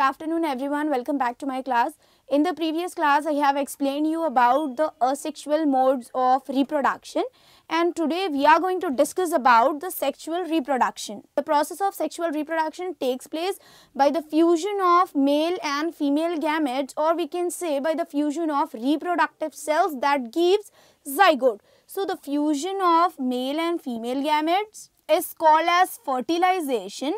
Good afternoon everyone. Welcome back to my class. In the previous class, I have explained you about the asexual modes of reproduction and today we are going to discuss about the sexual reproduction. The process of sexual reproduction takes place by the fusion of male and female gametes or we can say by the fusion of reproductive cells that gives zygote. So, the fusion of male and female gametes is called as fertilization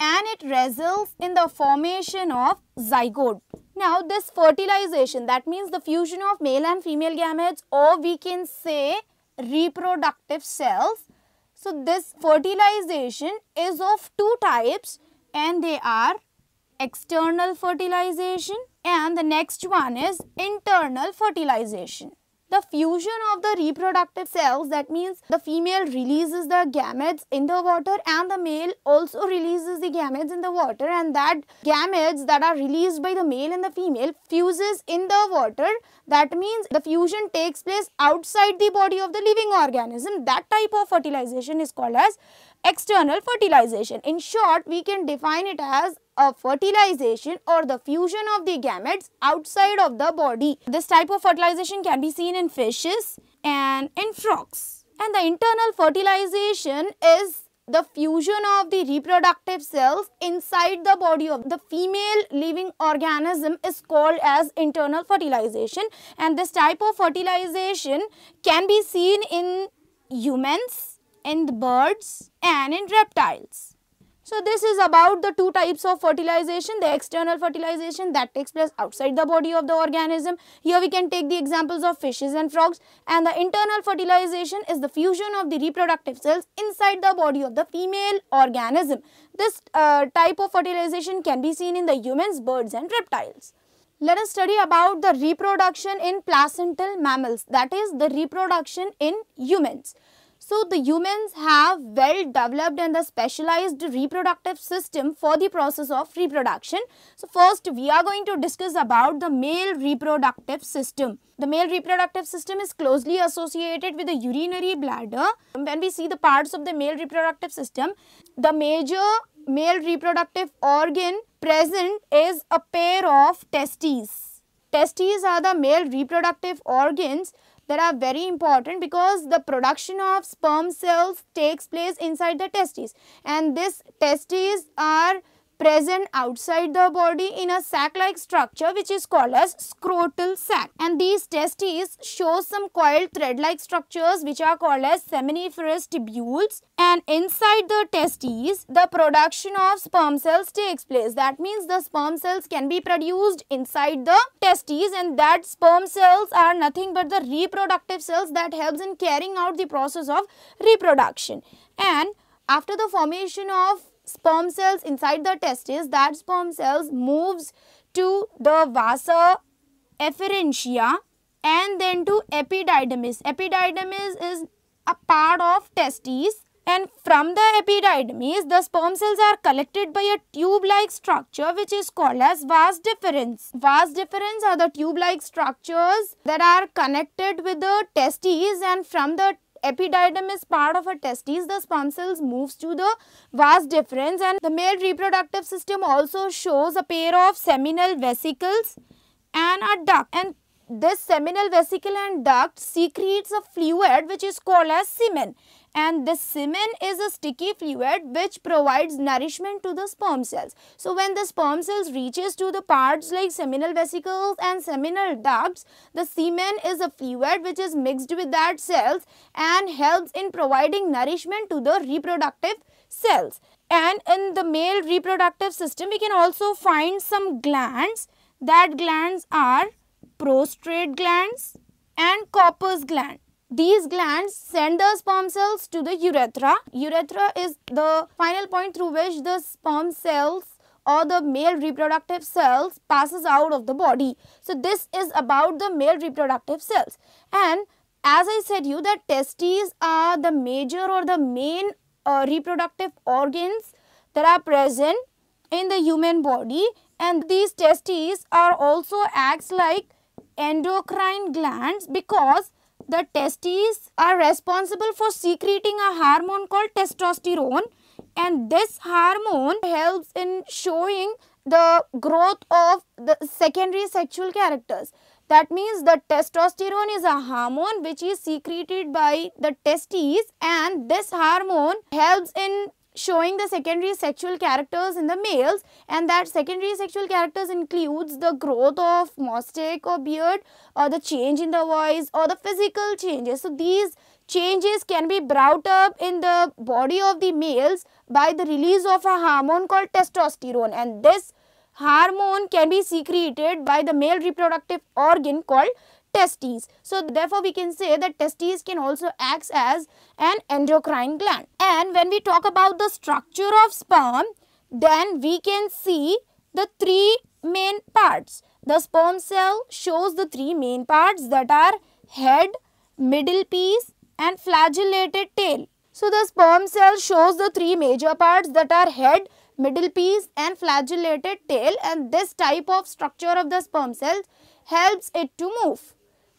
and it results in the formation of zygote. Now this fertilization that means the fusion of male and female gametes or we can say reproductive cells. So this fertilization is of two types and they are external fertilization and the next one is internal fertilization. The fusion of the reproductive cells, that means the female releases the gametes in the water and the male also releases the gametes in the water and that gametes that are released by the male and the female fuses in the water. That means the fusion takes place outside the body of the living organism. That type of fertilization is called as external fertilization. In short, we can define it as a fertilization or the fusion of the gametes outside of the body. This type of fertilization can be seen in fishes and in frogs. And the internal fertilization is the fusion of the reproductive cells inside the body of the female living organism is called as internal fertilization and this type of fertilization can be seen in humans, in the birds and in reptiles. So, this is about the two types of fertilization, the external fertilization that takes place outside the body of the organism. Here we can take the examples of fishes and frogs and the internal fertilization is the fusion of the reproductive cells inside the body of the female organism. This uh, type of fertilization can be seen in the humans, birds and reptiles. Let us study about the reproduction in placental mammals that is the reproduction in humans. So the humans have well developed and the specialized reproductive system for the process of reproduction. So first we are going to discuss about the male reproductive system. The male reproductive system is closely associated with the urinary bladder. When we see the parts of the male reproductive system, the major male reproductive organ present is a pair of testes. Testes are the male reproductive organs that are very important because the production of sperm cells takes place inside the testes and these testes are present outside the body in a sac-like structure which is called as scrotal sac. And these testes show some coiled thread-like structures which are called as seminiferous tubules. And inside the testes, the production of sperm cells takes place. That means the sperm cells can be produced inside the testes and that sperm cells are nothing but the reproductive cells that helps in carrying out the process of reproduction. And after the formation of sperm cells inside the testis, that sperm cells moves to the vasa efferentia and then to epididymis. Epididymis is a part of testes and from the epididymis, the sperm cells are collected by a tube-like structure which is called as vas deferens. Vas deferens are the tube-like structures that are connected with the testes and from the Epididymis is part of a testes, the sperm cells moves to the vas deferens and the male reproductive system also shows a pair of seminal vesicles and a duct and this seminal vesicle and duct secretes a fluid which is called as semen and the semen is a sticky fluid which provides nourishment to the sperm cells. So when the sperm cells reaches to the parts like seminal vesicles and seminal ducts, the semen is a fluid which is mixed with that cells and helps in providing nourishment to the reproductive cells. And in the male reproductive system, we can also find some glands. That glands are prostrate glands and corpus gland. These glands send the sperm cells to the urethra. Urethra is the final point through which the sperm cells or the male reproductive cells passes out of the body. So this is about the male reproductive cells. And as I said you the testes are the major or the main uh, reproductive organs that are present in the human body and these testes are also acts like endocrine glands because the testes are responsible for secreting a hormone called testosterone and this hormone helps in showing the growth of the secondary sexual characters. That means the testosterone is a hormone which is secreted by the testes and this hormone helps in showing the secondary sexual characters in the males and that secondary sexual characters includes the growth of mustache or beard or the change in the voice or the physical changes. So, these changes can be brought up in the body of the males by the release of a hormone called testosterone and this hormone can be secreted by the male reproductive organ called testes. So therefore we can say that testes can also acts as an endocrine gland. And when we talk about the structure of sperm, then we can see the three main parts. The sperm cell shows the three main parts that are head, middle piece and flagellated tail. So the sperm cell shows the three major parts that are head, middle piece and flagellated tail and this type of structure of the sperm cell helps it to move.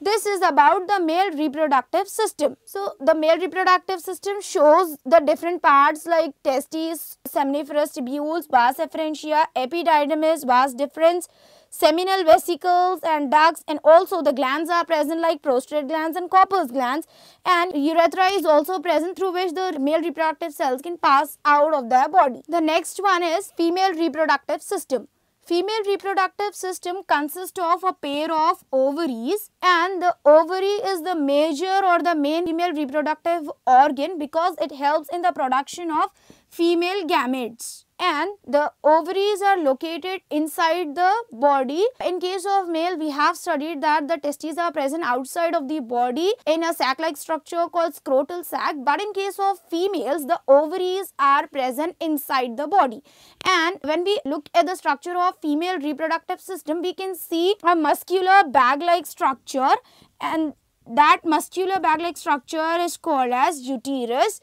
This is about the male reproductive system. So, the male reproductive system shows the different parts like testes, seminiferous tubules, vas efferentia, epididymis, vas deferens, seminal vesicles and ducts and also the glands are present like prostate glands and corpus glands and urethra is also present through which the male reproductive cells can pass out of their body. The next one is female reproductive system. Female reproductive system consists of a pair of ovaries and the ovary is the major or the main female reproductive organ because it helps in the production of female gametes and the ovaries are located inside the body. In case of male, we have studied that the testes are present outside of the body in a sac-like structure called scrotal sac. But in case of females, the ovaries are present inside the body. And when we look at the structure of female reproductive system, we can see a muscular bag-like structure and that muscular bag-like structure is called as uterus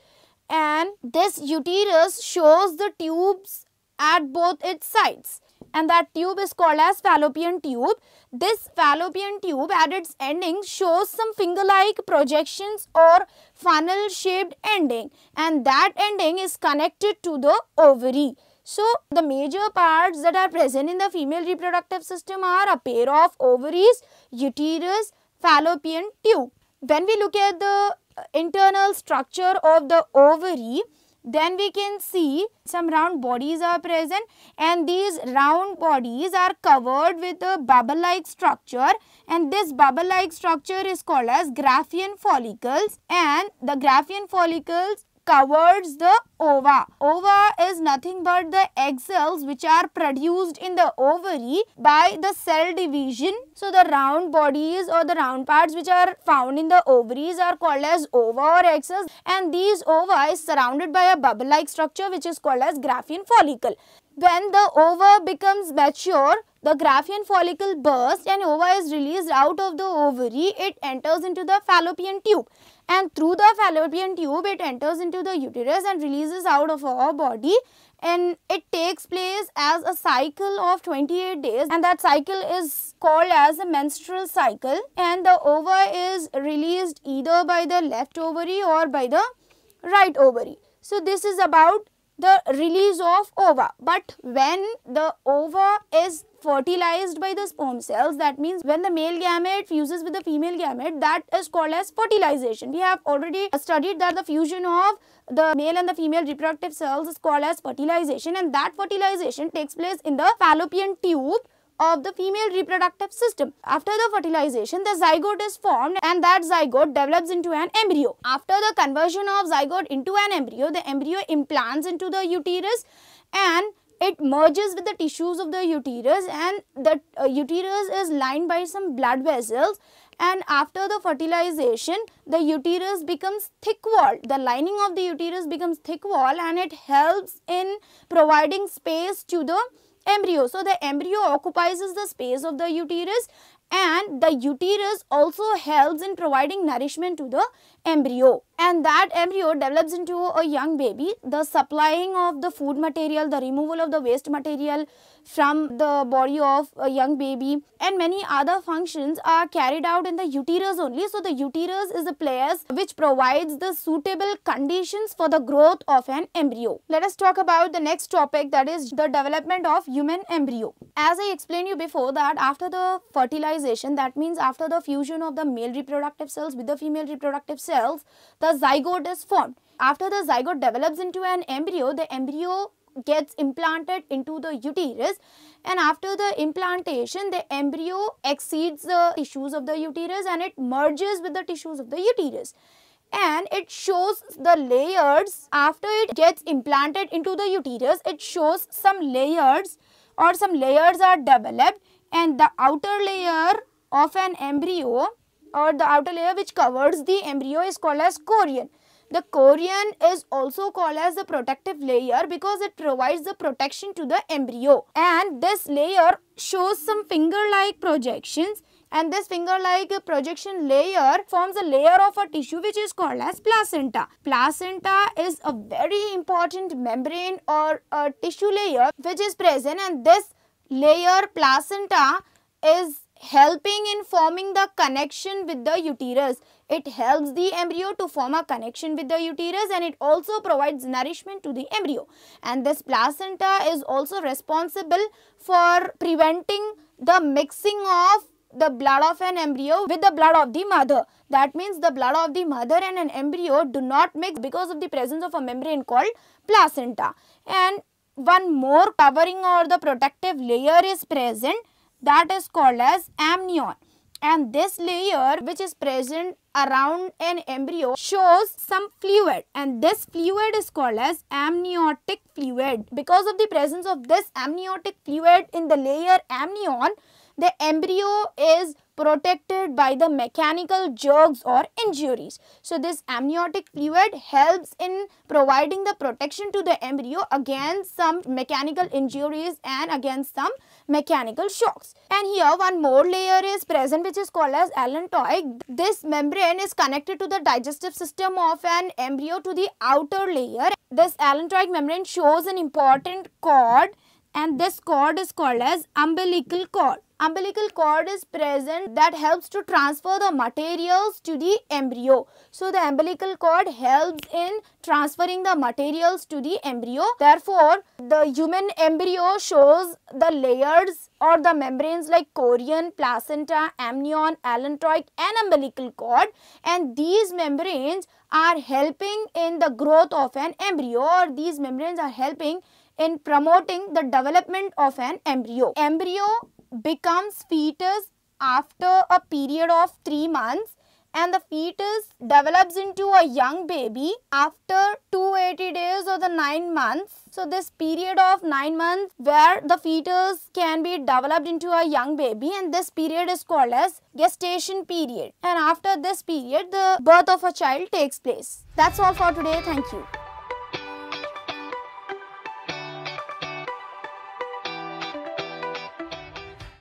and this uterus shows the tubes at both its sides and that tube is called as fallopian tube. This fallopian tube at its ending shows some finger-like projections or funnel-shaped ending and that ending is connected to the ovary. So, the major parts that are present in the female reproductive system are a pair of ovaries, uterus, fallopian tube. When we look at the internal structure of the ovary then we can see some round bodies are present and these round bodies are covered with a bubble like structure and this bubble like structure is called as graphene follicles and the graphene follicles covers the ova. Ova is nothing but the egg cells which are produced in the ovary by the cell division. So the round bodies or the round parts which are found in the ovaries are called as ova or egg cells and these ova is surrounded by a bubble-like structure which is called as graphene follicle. When the ova becomes mature, the graphene follicle bursts and ova is released out of the ovary. It enters into the fallopian tube and through the fallopian tube it enters into the uterus and releases out of our body and it takes place as a cycle of 28 days and that cycle is called as a menstrual cycle and the ova is released either by the left ovary or by the right ovary. So this is about the release of ova. But when the ova is fertilized by the sperm cells, that means when the male gamete fuses with the female gamete, that is called as fertilization. We have already studied that the fusion of the male and the female reproductive cells is called as fertilization and that fertilization takes place in the fallopian tube of the female reproductive system. After the fertilization, the zygote is formed and that zygote develops into an embryo. After the conversion of zygote into an embryo, the embryo implants into the uterus and it merges with the tissues of the uterus and the uh, uterus is lined by some blood vessels and after the fertilization the uterus becomes thick wall the lining of the uterus becomes thick wall and it helps in providing space to the embryo. So, the embryo occupies the space of the uterus and the uterus also helps in providing nourishment to the embryo and that embryo develops into a young baby the supplying of the food material the removal of the waste material from the body of a young baby and many other functions are carried out in the uterus only so the uterus is a place which provides the suitable conditions for the growth of an embryo let us talk about the next topic that is the development of human embryo as i explained you before that after the fertilization fertilization that means after the fusion of the male reproductive cells with the female reproductive cells the zygote is formed. After the zygote develops into an embryo the embryo gets implanted into the uterus and after the implantation the embryo exceeds the tissues of the uterus and it merges with the tissues of the uterus and it shows the layers after it gets implanted into the uterus it shows some layers or some layers are developed and the outer layer of an embryo or the outer layer which covers the embryo is called as chorion. The chorion is also called as the protective layer because it provides the protection to the embryo. And this layer shows some finger-like projections and this finger-like projection layer forms a layer of a tissue which is called as placenta. Placenta is a very important membrane or a tissue layer which is present and this layer placenta is helping in forming the connection with the uterus. It helps the embryo to form a connection with the uterus and it also provides nourishment to the embryo. And this placenta is also responsible for preventing the mixing of the blood of an embryo with the blood of the mother. That means the blood of the mother and an embryo do not mix because of the presence of a membrane called placenta. And one more covering or the protective layer is present that is called as amnion and this layer which is present around an embryo shows some fluid and this fluid is called as amniotic fluid. Because of the presence of this amniotic fluid in the layer amnion, the embryo is protected by the mechanical jerks or injuries. So this amniotic fluid helps in providing the protection to the embryo against some mechanical injuries and against some mechanical shocks. And here one more layer is present which is called as allantoic. This membrane is connected to the digestive system of an embryo to the outer layer. This allantoic membrane shows an important cord and this cord is called as umbilical cord umbilical cord is present that helps to transfer the materials to the embryo. So the umbilical cord helps in transferring the materials to the embryo. Therefore, the human embryo shows the layers or the membranes like chorion, placenta, amnion, allantoic and umbilical cord and these membranes are helping in the growth of an embryo or these membranes are helping in promoting the development of an embryo. Embryo becomes fetus after a period of 3 months and the fetus develops into a young baby after 280 days or the 9 months. So this period of 9 months where the fetus can be developed into a young baby and this period is called as gestation period. And after this period the birth of a child takes place. That's all for today. Thank you.